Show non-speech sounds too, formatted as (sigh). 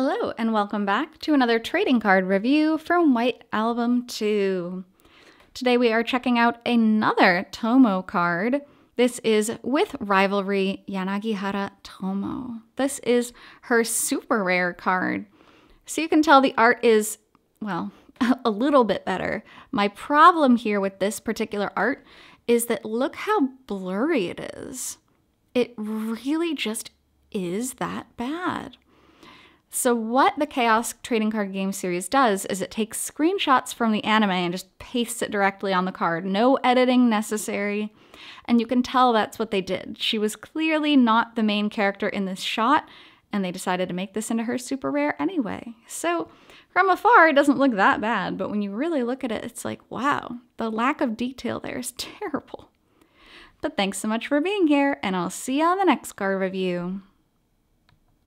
Hello, and welcome back to another trading card review from White Album 2. Today we are checking out another Tomo card. This is with Rivalry Yanagihara Tomo. This is her super rare card. So you can tell the art is, well, (laughs) a little bit better. My problem here with this particular art is that look how blurry it is. It really just is that bad. So, what the Chaos Trading Card Game series does is it takes screenshots from the anime and just pastes it directly on the card. No editing necessary. And you can tell that's what they did. She was clearly not the main character in this shot, and they decided to make this into her super rare anyway. So, from afar, it doesn't look that bad, but when you really look at it, it's like, wow, the lack of detail there is (laughs) terrible. But thanks so much for being here, and I'll see you on the next card review.